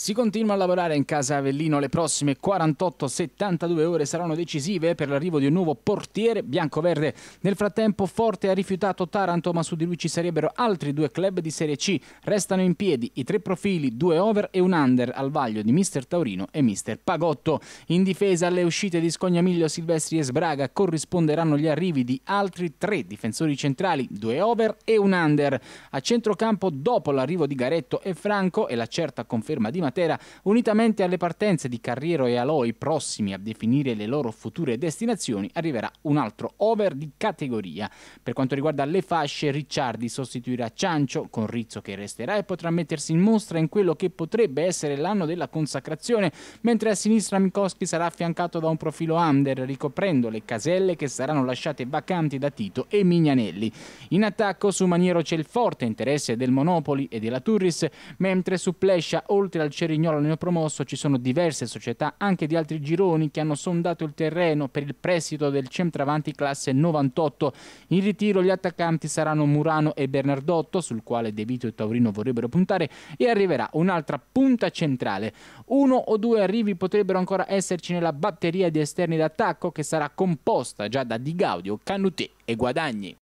Si continua a lavorare in casa Avellino, le prossime 48-72 ore saranno decisive per l'arrivo di un nuovo portiere bianco-verde. Nel frattempo Forte ha rifiutato Taranto ma su di lui ci sarebbero altri due club di Serie C. Restano in piedi i tre profili, due over e un under al vaglio di Mister Taurino e Mister Pagotto. In difesa alle uscite di Scognamiglio, Silvestri e Sbraga corrisponderanno gli arrivi di altri tre difensori centrali, due over e un under. A centrocampo dopo l'arrivo di Garetto e Franco e la certa conferma di Matteo Matera, unitamente alle partenze di Carriero e Aloi prossimi a definire le loro future destinazioni, arriverà un altro over di categoria. Per quanto riguarda le fasce, Ricciardi sostituirà Ciancio con Rizzo che resterà e potrà mettersi in mostra in quello che potrebbe essere l'anno della consacrazione, mentre a sinistra Mikoski sarà affiancato da un profilo under ricoprendo le caselle che saranno lasciate vacanti da Tito e Mignanelli. In attacco su Maniero c'è il forte interesse del Monopoli e della Turris, mentre su Plescia oltre al Cerignola neopromosso ci sono diverse società anche di altri gironi che hanno sondato il terreno per il prestito del centravanti classe 98. In ritiro gli attaccanti saranno Murano e Bernardotto, sul quale De Vito e Taurino vorrebbero puntare, e arriverà un'altra punta centrale. Uno o due arrivi potrebbero ancora esserci nella batteria di esterni d'attacco che sarà composta già da Di Gaudio, Canutè e Guadagni.